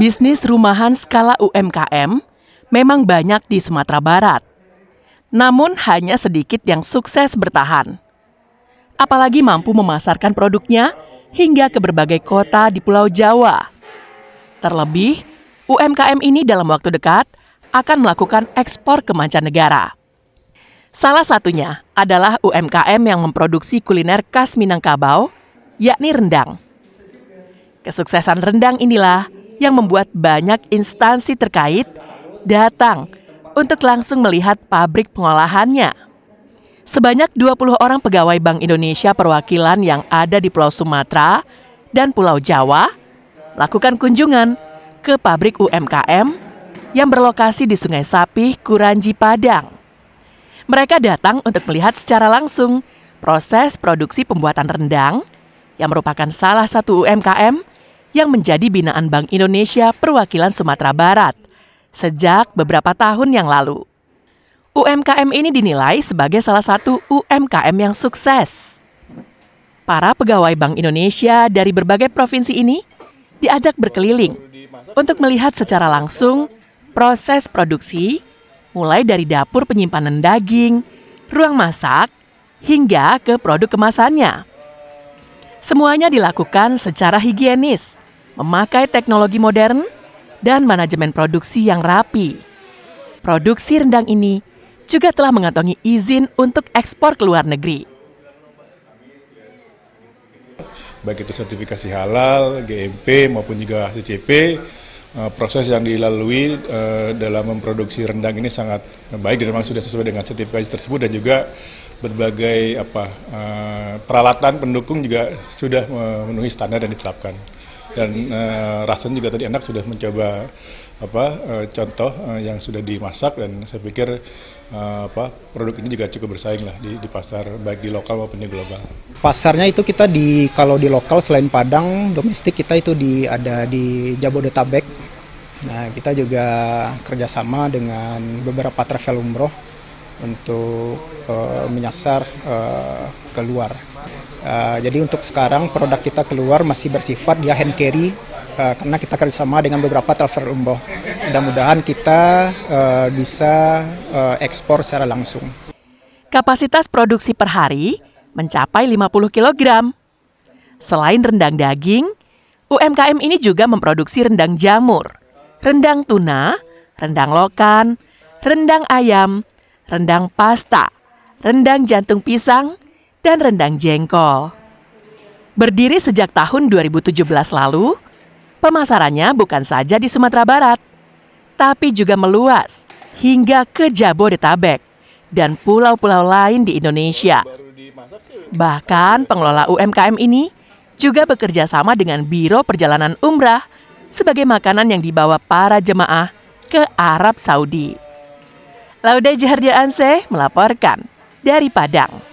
Bisnis rumahan skala UMKM memang banyak di Sumatera Barat. Namun hanya sedikit yang sukses bertahan. Apalagi mampu memasarkan produknya hingga ke berbagai kota di Pulau Jawa. Terlebih, UMKM ini dalam waktu dekat akan melakukan ekspor ke mancanegara. Salah satunya adalah UMKM yang memproduksi kuliner khas Minangkabau, yakni rendang. Kesuksesan rendang inilah yang membuat banyak instansi terkait datang untuk langsung melihat pabrik pengolahannya. Sebanyak 20 orang pegawai Bank Indonesia perwakilan yang ada di Pulau Sumatera dan Pulau Jawa lakukan kunjungan ke pabrik UMKM yang berlokasi di Sungai Sapi, Kuranji, Padang. Mereka datang untuk melihat secara langsung proses produksi pembuatan rendang yang merupakan salah satu UMKM yang menjadi binaan Bank Indonesia perwakilan Sumatera Barat sejak beberapa tahun yang lalu. UMKM ini dinilai sebagai salah satu UMKM yang sukses. Para pegawai Bank Indonesia dari berbagai provinsi ini diajak berkeliling untuk melihat secara langsung proses produksi, mulai dari dapur penyimpanan daging, ruang masak, hingga ke produk kemasannya. Semuanya dilakukan secara higienis memakai teknologi modern, dan manajemen produksi yang rapi. Produksi rendang ini juga telah mengantongi izin untuk ekspor ke luar negeri. Baik itu sertifikasi halal, GMP maupun juga CCP. Eh, proses yang dilalui eh, dalam memproduksi rendang ini sangat baik dan memang sudah sesuai dengan sertifikasi tersebut dan juga berbagai apa eh, peralatan pendukung juga sudah memenuhi standar dan diterapkan dan uh, eh, rasanya juga tadi enak sudah mencoba apa uh, contoh uh, yang sudah dimasak dan saya pikir uh, apa produk ini juga cukup bersaing lah di, di pasar baik di lokal maupun di global. Pasarnya itu kita di kalau di lokal selain Padang domestik kita itu di ada di Jabodetabek. Nah kita juga kerjasama dengan beberapa travel umroh untuk uh, menyasar uh, keluar. Eh, jadi untuk sekarang produk kita keluar masih bersifat dia hand carry uh, karena kita kerjasama dengan beberapa traveler umroh. Mudah-mudahan kita uh, bisa uh, ekspor secara langsung. Kapasitas produksi per hari mencapai 50 kg. Selain rendang daging, UMKM ini juga memproduksi rendang jamur, rendang tuna, rendang lokan, rendang ayam, rendang pasta, rendang jantung pisang, dan rendang jengkol. Berdiri sejak tahun 2017 lalu, pemasarannya bukan saja di Sumatera Barat, tapi juga meluas hingga ke Jabodetabek dan pulau-pulau lain di Indonesia. Bahkan pengelola UMKM ini juga bekerja sama dengan Biro Perjalanan Umrah sebagai makanan yang dibawa para jemaah ke Arab Saudi. Lauda Jahardiaanse melaporkan dari Padang.